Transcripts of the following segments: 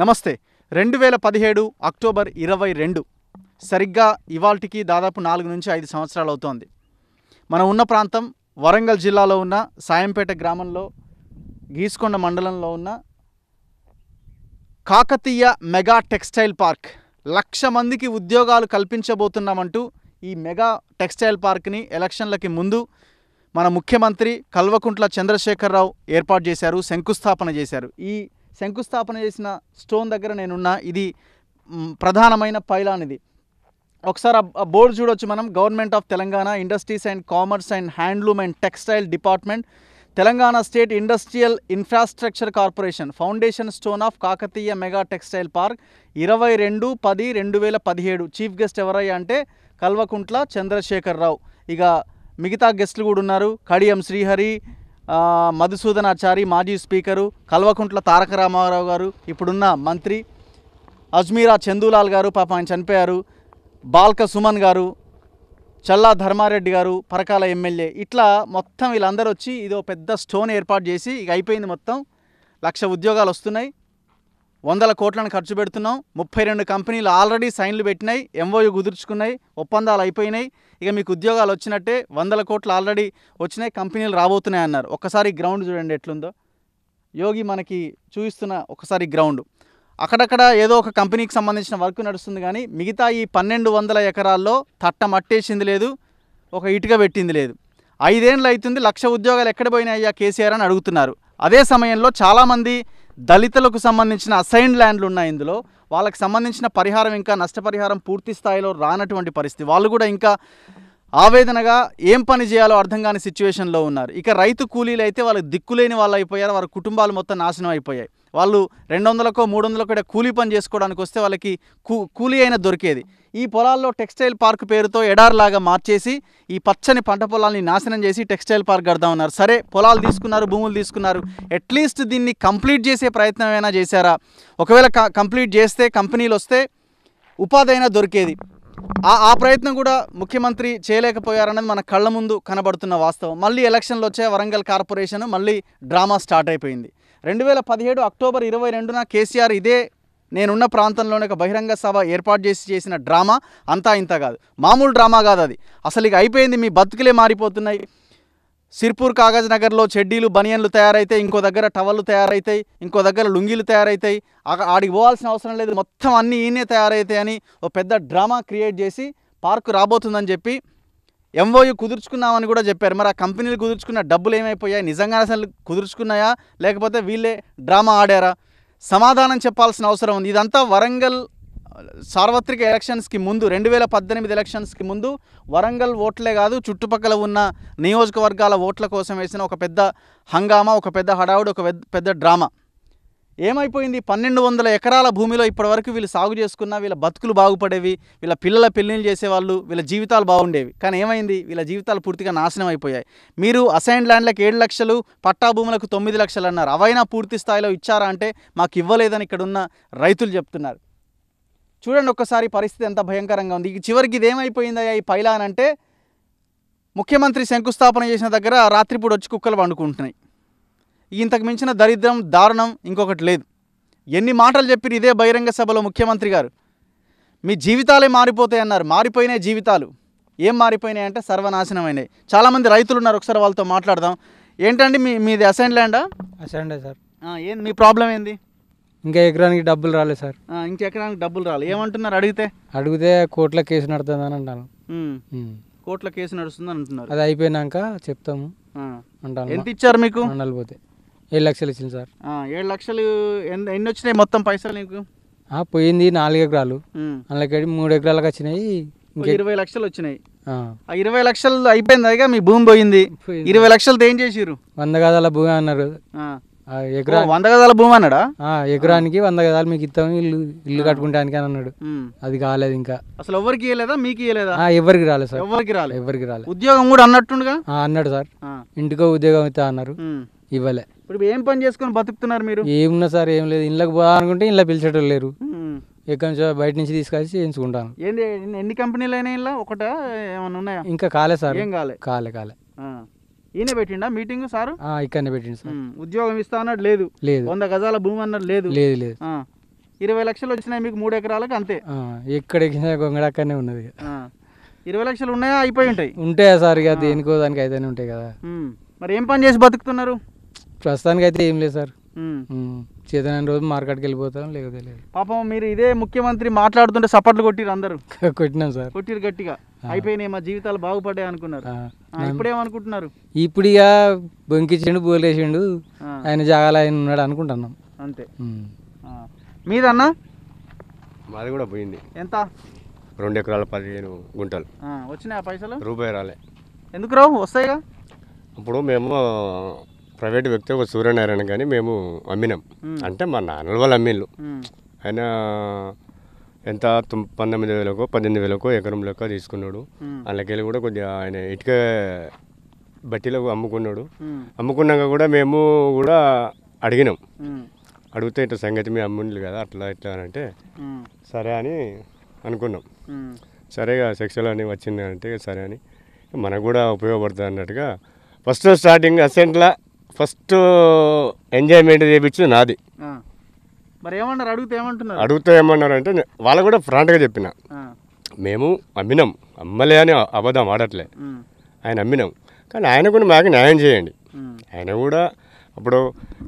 నమస్తే రెండు వేల పదిహేడు అక్టోబర్ ఇరవై రెండు సరిగ్గా ఇవాల్టికి దాదాపు నాలుగు నుంచి ఐదు సంవత్సరాలు అవుతోంది మనం ఉన్న ప్రాంతం వరంగల్ జిల్లాలో ఉన్న సాయంపేట గ్రామంలో గీసుకొండ మండలంలో ఉన్న కాకతీయ మెగా టెక్స్టైల్ పార్క్ లక్ష మందికి ఉద్యోగాలు కల్పించబోతున్నామంటూ ఈ మెగా టెక్స్టైల్ పార్క్ని ఎలక్షన్లకి ముందు మన ముఖ్యమంత్రి కల్వకుంట్ల చంద్రశేఖరరావు ఏర్పాటు చేశారు శంకుస్థాపన చేశారు ఈ శంకుస్థాపన చేసిన స్టోన్ దగ్గర నేనున్నా ఇది ప్రధానమైన పైలాన్ ఇది ఒకసారి ఆ బోర్డు చూడొచ్చు మనం government of Telangana industries and commerce and handloom and textile department Telangana state industrial infrastructure corporation foundation stone of Kakatiya mega textile park ఇరవై రెండు పది రెండు వేల పదిహేడు చీఫ్ గెస్ట్ ఎవరయ్యా అంటే కల్వకుంట్ల చంద్రశేఖర్ రావు ఇక మిగతా గెస్టులు కూడా ఉన్నారు కడియం శ్రీహరి మధుసూదనాచారి మాజీ స్పీకరు కల్వకుంట్ల తారక రామారావు గారు ఇప్పుడున్న మంత్రి అజ్మీరా చందూలాల్ గారు పాప ఆయన చనిపోయారు బాల్క సుమన్ గారు చల్లా ధర్మారెడ్డి గారు పరకాల ఎమ్మెల్యే ఇట్లా మొత్తం వీళ్ళందరూ వచ్చి ఇదో పెద్ద స్టోన్ ఏర్పాటు చేసి ఇక అయిపోయింది మొత్తం లక్ష ఉద్యోగాలు వస్తున్నాయి వందల కోట్లను ఖర్చు పెడుతున్నాం ముప్పై రెండు కంపెనీలు ఆల్రెడీ సైన్లు పెట్టినాయి ఎంఓయూ కుదుర్చుకున్నాయి ఒప్పందాలు అయిపోయినాయి ఇక మీకు ఉద్యోగాలు వచ్చినట్టే వందల కోట్లు ఆల్రెడీ వచ్చినాయి కంపెనీలు రాబోతున్నాయి అన్నారు ఒక్కసారి గ్రౌండ్ చూడండి ఎట్లుందో యోగి మనకి చూపిస్తున్న ఒకసారి గ్రౌండ్ అక్కడక్కడ ఏదో ఒక కంపెనీకి సంబంధించిన వర్క్ నడుస్తుంది కానీ మిగతా ఈ పన్నెండు వందల ఎకరాల్లో తట్ట మట్టేసింది లేదు ఒక ఇటుక పెట్టింది లేదు ఐదేండ్లు అవుతుంది లక్ష ఉద్యోగాలు ఎక్కడ పోయినాయ్యా కేసీఆర్ అని అడుగుతున్నారు అదే సమయంలో చాలామంది దళితులకు సంబంధించిన అసైన్ ల్యాండ్లు ఉన్నాయి ఇందులో వాళ్ళకి సంబంధించిన పరిహారం ఇంకా నష్టపరిహారం పూర్తి స్థాయిలో రానటువంటి పరిస్థితి వాళ్ళు కూడా ఇంకా ఆవేదనగా ఏం పని చేయాలో అర్థం కాని సిచ్యువేషన్లో ఉన్నారు ఇక రైతు కూలీలు అయితే వాళ్ళకి దిక్కులేని వాళ్ళు అయిపోయారు వారి కుటుంబాలు మొత్తం నాశనం అయిపోయాయి వాళ్ళు రెండు వందలకో మూడు వందలకో కూలీ పని చేసుకోవడానికి వస్తే వాళ్ళకి కూలీ అయినా దొరికేది ఈ పొలాల్లో టెక్స్టైల్ పార్క్ పేరుతో లాగా మార్చేసి ఈ పచ్చని పంట పొలాల్ని నాశనం చేసి టెక్స్టైల్ పార్క్ కడదామన్నారు సరే పొలాలు తీసుకున్నారు భూములు తీసుకున్నారు అట్లీస్ట్ దీన్ని కంప్లీట్ చేసే ప్రయత్నం అయినా చేశారా ఒకవేళ కంప్లీట్ చేస్తే కంపెనీలు వస్తే ఉపాధి అయినా దొరికేది ఆ ఆ ప్రయత్నం కూడా ముఖ్యమంత్రి చేయలేకపోయారన్నది మన కళ్ళ ముందు కనబడుతున్న వాస్తవం మళ్ళీ ఎలక్షన్లు వచ్చే వరంగల్ కార్పొరేషన్ మళ్ళీ డ్రామా స్టార్ట్ అయిపోయింది రెండు వేల పదిహేడు అక్టోబర్ ఇరవై రెండున కేసీఆర్ ఇదే నేనున్న ప్రాంతంలోనే ఒక బహిరంగ సభ ఏర్పాటు చేసి చేసిన డ్రామా అంతా ఇంత కాదు మామూలు డ్రామా కాదు అది అసలు ఇక అయిపోయింది మీ బతుకులే మారిపోతున్నాయి సిర్పూర్ కాగజ్ నగర్లో చెడ్డీలు బనియన్లు తయారైతాయి ఇంకో దగ్గర టవల్లు తయారవుతాయి ఇంకో దగ్గర లుంగీలు తయారవుతాయి ఆడికి పోవాల్సిన అవసరం లేదు మొత్తం అన్నీ ఈయనే తయారైతాయని ఓ పెద్ద డ్రామా క్రియేట్ చేసి పార్కు రాబోతుందని చెప్పి ఎంఓయూ కుదుర్చుకున్నామని కూడా చెప్పారు మరి ఆ కంపెనీలు కుదుర్చుకున్న డబ్బులు ఏమైపోయాయి నిజంగా అసలు కుదుర్చుకున్నాయా లేకపోతే వీళ్ళే డ్రామా ఆడారా సమాధానం చెప్పాల్సిన అవసరం ఉంది ఇదంతా వరంగల్ సార్వత్రిక ఎలక్షన్స్కి ముందు రెండు వేల పద్దెనిమిది ఎలక్షన్స్కి ముందు వరంగల్ ఓట్లే కాదు చుట్టుపక్కల ఉన్న నియోజకవర్గాల ఓట్ల కోసం వేసిన ఒక పెద్ద హంగామా ఒక పెద్ద హడావుడు ఒక పెద్ద డ్రామా ఏమైపోయింది పన్నెండు వందల ఎకరాల భూమిలో ఇప్పటివరకు వీళ్ళు సాగు చేసుకున్న వీళ్ళ బతుకులు బాగుపడేవి వీళ్ళ పిల్లల పెళ్ళిళ్ళు చేసేవాళ్ళు వీళ్ళ జీవితాలు బాగుండేవి కానీ ఏమైంది వీళ్ళ జీవితాలు పూర్తిగా నాశనం అయిపోయాయి మీరు అసైన్ ల్యాండ్లకు ఏడు లక్షలు పట్టా భూములకు తొమ్మిది లక్షలు అన్నారు అవైనా పూర్తి స్థాయిలో ఇచ్చారా అంటే మాకు ఇవ్వలేదని ఇక్కడున్న రైతులు చెప్తున్నారు చూడండి ఒక్కసారి పరిస్థితి ఎంత భయంకరంగా ఉంది చివరికి ఇదేమైపోయిందయ్యా ఈ పైలా అంటే ముఖ్యమంత్రి శంకుస్థాపన చేసిన దగ్గర రాత్రిపూట వచ్చి కుక్కలు పండుకుంటున్నాయి ఇంతకు మించిన దరిద్రం దారుణం ఇంకొకటి లేదు ఎన్ని మాటలు చెప్పిరు ఇదే బహిరంగ సభలో ముఖ్యమంత్రి గారు మీ జీవితాలే మారిపోతాయి అన్నారు మారిపోయినాయి జీవితాలు ఏం మారిపోయినాయి అంటే సర్వనాశనం అయినాయి చాలామంది రైతులు ఉన్నారు ఒకసారి వాళ్ళతో మాట్లాడదాం ఏంటండి మీ మీది అసైన్ ల్యాండా అసైన్డే సార్ ఏంది మీ ప్రాబ్లం ఏంది ఇంకా ఎకరానికి డబ్బులు రాలేదు సార్ ఇంకా ఎకరానికి డబ్బులు రాలేదు ఏమంటున్నారు అడిగితే అడిగితే కోట్ల కేసు నడుతుంది అని అంటాను కోట్ల కేసు నడుస్తుంది అంటున్నారు అది అయిపోయినాక చెప్తాము అంటాను ఎంత ఇచ్చారు మీకు నలభై ఏడు లక్షలు ఇచ్చింది సార్ ఏడు లక్షలు ఎన్ని వచ్చినాయి మొత్తం పైసలు నీకు పోయింది నాలుగు ఎకరాలు అందులోకి మూడు ఎకరాలకు వచ్చినాయి ఇరవై లక్షలు వచ్చినాయి ఇరవై లక్షలు అయిపోయింది అయ్యా మీ భూమి పోయింది ఇరవై లక్షలు ఏం చేసిరు వంద గదాల భూమి అన్నారు ఎకరా వంద గదాల భూమి అన్నాడా ఎకరానికి వంద గదాలు మీకు ఇస్తాం ఇల్లు ఇల్లు కట్టుకుంటానికి అని అన్నాడు అది కాలేదు ఇంకా అసలు ఎవరికి ఇవ్వలేదా మీకు ఇవ్వలేదా ఎవరికి రాలేదు సార్ ఎవరికి రాలేదు ఎవరికి రాలేదు ఉద్యోగం కూడా అన్నట్టుగా అన్నాడు సార్ ఇంటికో ఉద్యోగం ఇస్తా అన్నారు ఇవ్వలే ఇప్పుడు ఏం పని చేసుకొని బతుకుతున్నారు మీరు ఏమున్నా సార్ ఏం లేదు ఇళ్ళకి పోవాలనుకుంటే ఇంట్లో పిలిచేటం లేరు ఎక్కడి నుంచో బయట నుంచి తీసుకొచ్చి చేయించుకుంటాను ఏంది ఎన్ని కంపెనీలు అయినా ఇలా ఒకట ఏమైనా ఉన్నాయా ఇంకా కాలే సార్ ఏం కాలే కాలే కాలే ఈయనే పెట్టిండా మీటింగ్ సార్ ఇక్కడనే పెట్టిండు సార్ ఉద్యోగం ఇస్తా అన్నాడు లేదు లేదు వంద గజాల భూమి అన్నాడు లేదు లేదు లేదు ఇరవై లక్షలు వచ్చినాయి మీకు మూడు ఎకరాలకు అంతే ఎక్కడ గొంగడ అక్కడనే ఉన్నది ఇరవై లక్షలు ఉన్నాయా అయిపోయి ఉంటాయి ఉంటాయా సార్ ఇక దేనికో దానికి అయితేనే ఉంటాయి కదా మరి ఏం పని చేసి బతుకుతున్నారు ప్రస్తుతానికి అయితే ఏం లేదు సార్ చేతన రోజు మార్కెట్కి వెళ్ళిపోతాం లేకపోతే లేదు పాపం మీరు ఇదే ముఖ్యమంత్రి మాట్లాడుతుంటే సపోర్ట్లు కొట్టిరు అందరూ కొట్టినాం సార్ కొట్టిరు గట్టిగా అయిపోయినాయి మా జీవితాలు బాగుపడ్డాయి అనుకున్నారు ఏమనుకుంటున్నారు ఇప్పుడు ఇక బొంకిచ్చిండు బోలేసిండు ఆయన జాగాలు ఆయన ఉన్నాడు అనుకుంటున్నాం అంతే మీదన్న మాది కూడా పోయింది ఎంత రెండు ఎకరాల పదిహేను గుంటలు వచ్చినాయి ఆ పైసలు రూపాయి రాలే ఎందుకు రావు వస్తాయిగా ఇప్పుడు మేము ప్రైవేట్ వ్యక్తి ఒక సూర్యనారాయణ కానీ మేము అమ్మినాం అంటే మా నాన్నల వాళ్ళు అమ్మిళ్ళు ఆయన ఎంత పంతొమ్మిది వేలకో పద్దెనిమిది వేలకో ఎకరం లెక్క తీసుకున్నాడు వెళ్ళి కూడా కొద్దిగా ఆయన ఇటుక బట్టీలో అమ్ముకున్నాడు అమ్ముకున్నాక కూడా మేము కూడా అడిగినాం అడిగితే ఇట్లా సంగతి మీ అమ్ముండ్లు కదా అట్లా ఇట్లా అని అంటే సరే అని అనుకున్నాం సరేగా సెక్షల్ అని వచ్చింది అంటే సరే అని మనకు కూడా ఉపయోగపడుతుంది అన్నట్టుగా ఫస్ట్ స్టార్టింగ్ అసెంట్లా ఫస్ట్ ఎంజాయ్మెంట్ చేయించింది నాది మరి ఏమన్నారు అడిగితే ఏమంటున్నారు అడిగితే అంటే వాళ్ళు కూడా ఫ్రాంట్గా చెప్పిన మేము అమ్మినాం అమ్మలే అని అబద్ధం ఆడట్లే ఆయన అమ్మినాం కానీ ఆయన కూడా మాకు న్యాయం చేయండి ఆయన కూడా అప్పుడు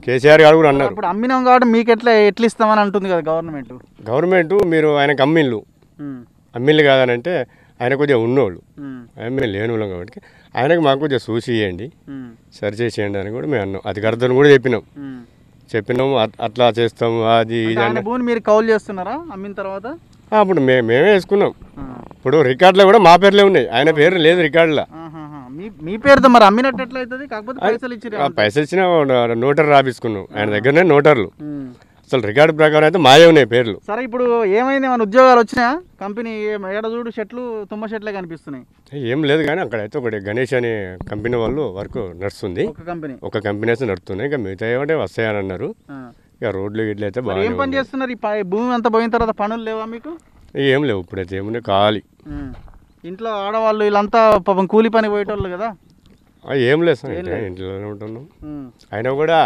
కేసీఆర్ గారు కూడా అన్నారు ఇప్పుడు అమ్మినాం కాబట్టి మీకు ఎట్లా ఎట్లా ఇస్తామని అంటుంది కదా గవర్నమెంట్ గవర్నమెంట్ మీరు ఆయనకు అమ్మిళ్ళు కాదని అంటే ఆయన కొద్దిగా ఉన్నోళ్ళు ఆయన మేము లేని వాళ్ళం కాబట్టి ఆయనకు మాకు కొంచెం చూసి ఇవ్వండి సరి చేసేయండి అని కూడా మేము అన్నాం అది కూడా చెప్పినాం చెప్పినాము అట్లా చేస్తాము అది భూమి మీరు కౌల్ చేస్తున్నారా అమ్మిన తర్వాత అప్పుడు మేము మేమే వేసుకున్నాం ఇప్పుడు రికార్డులో కూడా మా పేర్లే ఉన్నాయి ఆయన పేరు లేదు రికార్డులో మీ పేరుతో మరి అమ్మినట్టు ఎట్లయితుంది కాకపోతే పైసలు ఇచ్చిన నోటర్ రాపించుకున్నాం ఆయన దగ్గరనే నోటర్లు అసలు రికార్డు ప్రకారం అయితే మాయవున్నాయి పేర్లు సరే ఇప్పుడు ఏమైంది మన ఉద్యోగాలు వచ్చినా కంపెనీ ఏడ చూడు చెట్లు తుమ్మ చెట్లే కనిపిస్తున్నాయి ఏం లేదు కానీ అక్కడ అయితే ఒకటి గణేష్ అనే కంపెనీ వాళ్ళు వర్క్ నడుస్తుంది ఒక కంపెనీ ఒక కంపెనీ అయితే నడుస్తున్నాయి ఇంకా మిగతా ఏమంటే వస్తాయని అన్నారు ఇక రోడ్లు గిడ్లు అయితే బాగా ఏం పని చేస్తున్నారు ఈ భూమి అంతా పోయిన తర్వాత పనులు లేవా మీకు ఏం లేవు ఇప్పుడైతే ఏమున్నాయి ఖాళీ ఇంట్లో ఆడవాళ్ళు వీళ్ళంతా పాపం కూలి పని పోయేటోళ్ళు కదా ఏం లేదు సార్ ఇంట్లోనే ఉంటున్నాం అయినా కూడా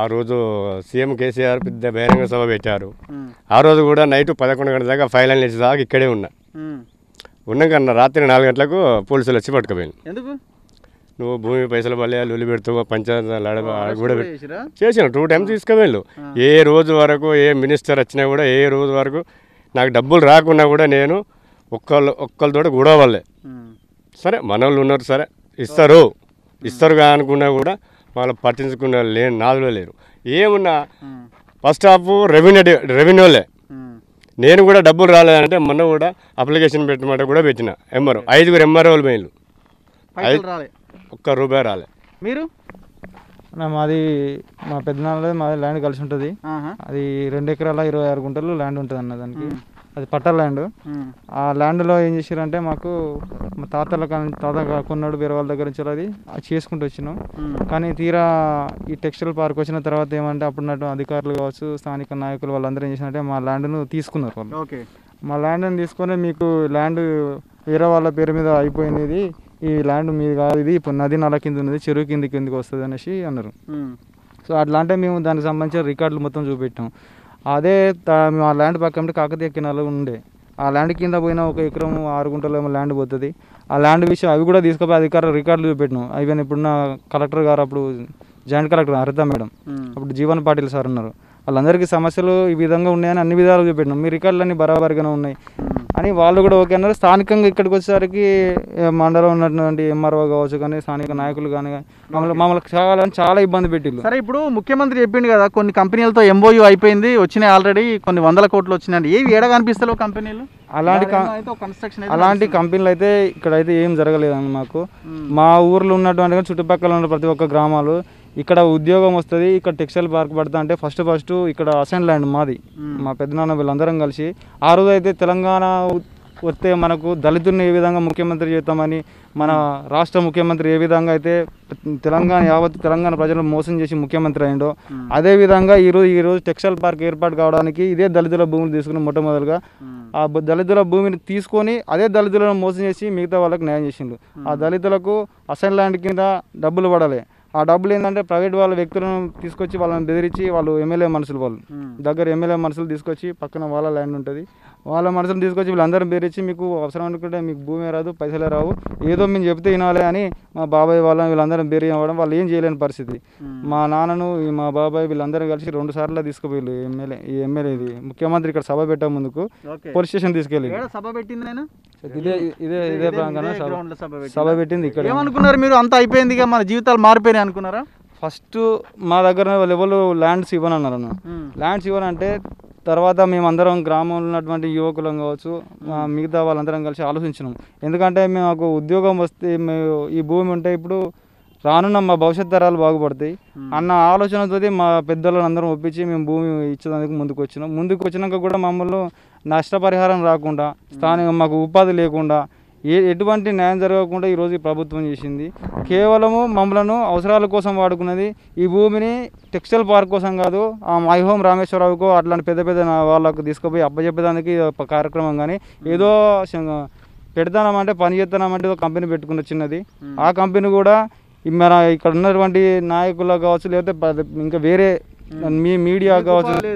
ఆ రోజు సీఎం కేసీఆర్ పెద్ద బహిరంగ సభ పెట్టారు ఆ రోజు కూడా నైట్ పదకొండు గంటల దాకా ఫైవ్ లైన్ లేచి దాకా ఇక్కడే ఉన్నా ఉన్నాకన్నా రాత్రి నాలుగు గంటలకు పోలీసులు వచ్చి పట్టుకుపోయింది ఎందుకు నువ్వు భూమి పైసలు పల్లె లూలి పెడుతూ పంచాయతీ కూడా చేసిన టూ టైమ్స్ తీసుకువెళ్ళు ఏ రోజు వరకు ఏ మినిస్టర్ వచ్చినా కూడా ఏ రోజు వరకు నాకు డబ్బులు రాకున్నా కూడా నేను ఒక్కళ్ళు ఒక్కళ్ళతో గొడవ సరే మన వాళ్ళు ఉన్నారు సరే ఇస్తారు ఇస్తారుగా అనుకున్నా కూడా వాళ్ళు పట్టించుకునే లేని నాదులో లేరు ఏమున్నా ఫస్ట్ హాఫ్ రెవెన్యూ రెవెన్యూలే నేను కూడా డబ్బులు రాలేదంటే మొన్న కూడా అప్లికేషన్ పెట్టమంటే కూడా పెట్టిన ఎంఆర్ఓ ఐదుగురు ఎంఆర్ఓలు మెయిన్లు ఒక్క రూపాయి రాలే మీరు మాది మా పెద్దనాన్నది మాది ల్యాండ్ కలిసి ఉంటుంది అది రెండు ఎకరాల ఇరవై ఆరు గుంటలు ల్యాండ్ ఉంటుంది అన్న దానికి అది పట్టా ల్యాండ్ ఆ ల్యాండ్లో ఏం చేసారంటే మాకు మా తాతల తాత కొన్నాడు బీరవాల వాళ్ళ దగ్గర నుంచి అది చేసుకుంటూ వచ్చినాం కానీ తీరా ఈ టెక్స్టైల్ పార్క్ వచ్చిన తర్వాత ఏమంటే అప్పుడున్నట్టు అధికారులు కావచ్చు స్థానిక నాయకులు వాళ్ళందరూ ఏం చేసినట్టే మా ల్యాండ్ను తీసుకున్నారు వాళ్ళు మా ల్యాండ్ని తీసుకొని మీకు ల్యాండ్ వేరే వాళ్ళ పేరు మీద అయిపోయింది ఈ ల్యాండ్ మీది కాదు ఇది ఇప్పుడు నది నల కింద ఉన్నది చెరువు కింది కిందకి వస్తుంది అనేసి అన్నారు సో అట్లాంటే అంటే మేము దానికి సంబంధించిన రికార్డులు మొత్తం చూపెట్టాం అదే మేము ఆ ల్యాండ్ పక్కన కాకతీయ కినాలు ఉండే ఆ ల్యాండ్ కింద పోయిన ఒక ఎకరం ఆరు గుంటలేమో ల్యాండ్ పోతుంది ఆ ల్యాండ్ విషయం అవి కూడా తీసుకుపోయి అధికార రికార్డులు చూపెట్టినాం ఈవెన్ ఇప్పుడున్న కలెక్టర్ గారు అప్పుడు జాయింట్ కలెక్టర్ హరిత మేడం అప్పుడు జీవన్ పాటిల్ సార్ ఉన్నారు వాళ్ళందరికీ సమస్యలు ఈ విధంగా ఉన్నాయని అన్ని విధాలు చూపెట్టినాం మీ రికార్డులన్నీ బరాబరిగానే ఉన్నాయి అని వాళ్ళు కూడా ఓకే అన్నారు స్థానికంగా ఇక్కడికి వచ్చేసరికి మండలం ఉన్నటువంటి ఎంఆర్ఓ కావచ్చు కానీ స్థానిక నాయకులు కానీ మమ్మల్ని మమ్మల్ని కావాలని చాలా ఇబ్బంది పెట్టింది సరే ఇప్పుడు ముఖ్యమంత్రి చెప్పిండు కదా కొన్ని కంపెనీలతో ఎంబోయూ అయిపోయింది వచ్చినాయి ఆల్రెడీ కొన్ని వందల కోట్లు వచ్చినాయండి ఏవి ఏడ కనిపిస్తలేవు కంపెనీలు అలాంటి కన్స్ట్రక్షన్ అలాంటి కంపెనీలు అయితే ఇక్కడైతే ఏం జరగలేదండి మాకు మా ఊర్లో ఉన్నటువంటి చుట్టుపక్కల ఉన్న ప్రతి ఒక్క గ్రామాలు ఇక్కడ ఉద్యోగం వస్తుంది ఇక్కడ టెక్స్టైల్ పార్క్ పడతా అంటే ఫస్ట్ ఫస్ట్ ఇక్కడ అసెంట్ ల్యాండ్ మాది మా పెద్దనాన్న వీళ్ళందరం కలిసి ఆ రోజు అయితే తెలంగాణ వస్తే మనకు దళితుల్ని ఏ విధంగా ముఖ్యమంత్రి చేస్తామని మన రాష్ట్ర ముఖ్యమంత్రి ఏ విధంగా అయితే తెలంగాణ యావత్ తెలంగాణ ప్రజలు మోసం చేసి ముఖ్యమంత్రి అయిండో అదేవిధంగా ఈరోజు ఈరోజు టెక్స్టైల్ పార్క్ ఏర్పాటు కావడానికి ఇదే దళితుల భూమిని తీసుకుని మొట్టమొదటిగా ఆ దళితుల భూమిని తీసుకొని అదే దళితులను మోసం చేసి మిగతా వాళ్ళకి న్యాయం చేసిండు ఆ దళితులకు అసైన్ ల్యాండ్ కింద డబ్బులు పడలే ఆ డబ్బులు ఏంటంటే ప్రైవేట్ వాళ్ళ వ్యక్తులను తీసుకొచ్చి వాళ్ళని బెదిరించి వాళ్ళు ఎమ్మెల్యే మనుషులు వాళ్ళు దగ్గర ఎమ్మెల్యే మనుషులు తీసుకొచ్చి పక్కన వాళ్ళ ల్యాండ్ ఉంటుంది వాళ్ళ మనుషులు తీసుకొచ్చి వీళ్ళందరూ బేరించి మీకు అవసరం అనుకుంటే మీకు భూమి రాదు పైసలే రావు ఏదో మేము చెప్తే వినాలి అని మా బాబాయ్ వాళ్ళని వీళ్ళందరం బేరి అవ్వడం వాళ్ళు ఏం చేయలేని పరిస్థితి మా నాన్నను మా బాబాయ్ వీళ్ళందరూ కలిసి రెండు సార్లు తీసుకుపోయారు ఎమ్మెల్యే ఈ ఇది ముఖ్యమంత్రి ఇక్కడ సభ పెట్టే ముందుకు పోలీస్ స్టేషన్ తీసుకెళ్ళి సభ పెట్టింది ఇదే ఇదే ఇదే ప్రాంగణ సభ పెట్టింది ఇక్కడ ఏమనుకున్నారు మీరు అంత అయిపోయింది మన జీవితాలు మారిపోయినాయి అనుకున్నారా ఫస్ట్ మా దగ్గర ఎవరు ల్యాండ్స్ ఇవ్వనన్నారు అన్న ల్యాండ్స్ ఇవ్వనంటే తర్వాత మేమందరం గ్రామంలో ఉన్నటువంటి యువకులం కావచ్చు మిగతా వాళ్ళందరం కలిసి ఆలోచించినాం ఎందుకంటే మాకు ఉద్యోగం వస్తే మేము ఈ భూమి ఉంటే ఇప్పుడు రానున్న మా భవిష్యత్ తరాలు బాగుపడతాయి అన్న ఆలోచనతో మా పెద్దలను అందరం ఒప్పించి మేము భూమి ఇచ్చేందుకు ముందుకు వచ్చినాం ముందుకు వచ్చినాక కూడా మమ్మల్ని నష్టపరిహారం రాకుండా స్థానిక మాకు ఉపాధి లేకుండా ఏ ఎటువంటి న్యాయం జరగకుండా ఈరోజు ఈ ప్రభుత్వం చేసింది కేవలము మమ్మలను అవసరాల కోసం వాడుకున్నది ఈ భూమిని టెక్స్టైల్ పార్క్ కోసం కాదు ఆ మై హోమ్ రామేశ్వరరావుకు అట్లాంటి పెద్ద పెద్ద వాళ్ళకు తీసుకుపోయి అప్పచెప్పేదానికి కార్యక్రమం కానీ ఏదో పెడతామంటే పని చేస్తామంటే కంపెనీ పెట్టుకున్న చిన్నది hmm. ఆ కంపెనీ కూడా మన ఇక్కడ ఉన్నటువంటి నాయకులు కావచ్చు లేకపోతే ఇంకా వేరే మీ మీడియా కావచ్చు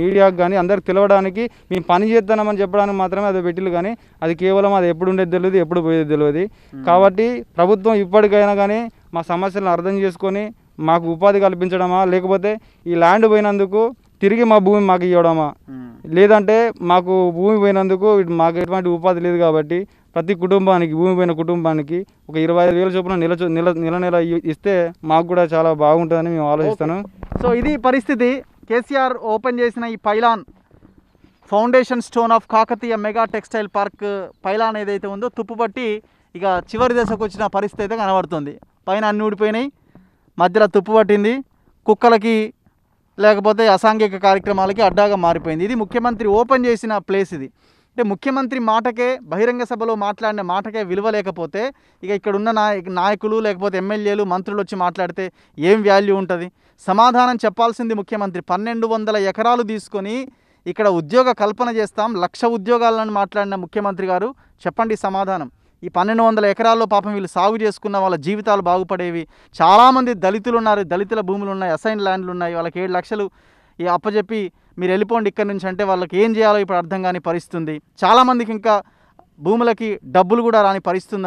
మీడియాకు కానీ అందరికి తెలవడానికి మేము పని చేద్దామని చెప్పడానికి మాత్రమే అది పెట్టిల్లు కానీ అది కేవలం అది ఎప్పుడు ఉండేది తెలియదు ఎప్పుడు పోయేది తెలియదు కాబట్టి ప్రభుత్వం ఇప్పటికైనా కానీ మా సమస్యలను అర్థం చేసుకొని మాకు ఉపాధి కల్పించడమా లేకపోతే ఈ ల్యాండ్ పోయినందుకు తిరిగి మా భూమి మాకు ఇవ్వడమా లేదంటే మాకు భూమి పోయినందుకు మాకు ఎటువంటి ఉపాధి లేదు కాబట్టి ప్రతి కుటుంబానికి భూమి పోయిన కుటుంబానికి ఒక ఇరవై ఐదు వేల చొప్పున నెల నెల నెల నెల ఇస్తే మాకు కూడా చాలా బాగుంటుందని మేము ఆలోచిస్తాను సో ఇది పరిస్థితి కేసీఆర్ ఓపెన్ చేసిన ఈ pylon foundation stone of Kakatiya mega textile park pylon ఏదైతే ఉందో తుప్పుపట్టి ఇక చివరి దశకు వచ్చిన పరిస్థితి అయితే కనబడుతుంది పైన అన్ని ఊడిపోయినాయి మధ్యలో తుప్పు పట్టింది కుక్కలకి లేకపోతే అసాంఘిక కార్యక్రమాలకి అడ్డాగా మారిపోయింది ఇది ముఖ్యమంత్రి ఓపెన్ చేసిన ప్లేస్ ఇది అంటే ముఖ్యమంత్రి మాటకే బహిరంగ సభలో మాట్లాడిన మాటకే విలువ లేకపోతే ఇక ఇక్కడున్న నాయకులు లేకపోతే ఎమ్మెల్యేలు మంత్రులు వచ్చి మాట్లాడితే ఏం వాల్యూ ఉంటుంది సమాధానం చెప్పాల్సింది ముఖ్యమంత్రి పన్నెండు వందల ఎకరాలు తీసుకొని ఇక్కడ ఉద్యోగ కల్పన చేస్తాం లక్ష ఉద్యోగాలను మాట్లాడిన ముఖ్యమంత్రి గారు చెప్పండి సమాధానం ఈ పన్నెండు వందల ఎకరాల్లో పాపం వీళ్ళు సాగు చేసుకున్న వాళ్ళ జీవితాలు బాగుపడేవి చాలామంది దళితులు ఉన్నారు దళితుల భూములు ఉన్నాయి అసైన్ ల్యాండ్లు ఉన్నాయి వాళ్ళకి ఏడు లక్షలు ఈ అప్పచెప్పి మీరు వెళ్ళిపోండి ఇక్కడి నుంచి అంటే వాళ్ళకి ఏం చేయాలో ఇప్పుడు అర్థం కాని పరిస్థితుంది చాలామందికి ఇంకా భూములకి డబ్బులు కూడా రాని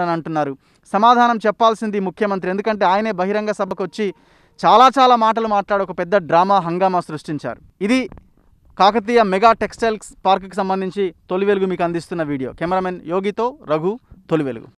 అని అంటున్నారు సమాధానం చెప్పాల్సింది ముఖ్యమంత్రి ఎందుకంటే ఆయనే బహిరంగ సభకు వచ్చి చాలా చాలా మాటలు మాట్లాడి ఒక పెద్ద డ్రామా హంగామా సృష్టించారు ఇది కాకతీయ మెగా టెక్స్టైల్స్ పార్క్కి సంబంధించి తొలి వెలుగు మీకు అందిస్తున్న వీడియో కెమెరామెన్ యోగితో రఘు తొలి వెలుగు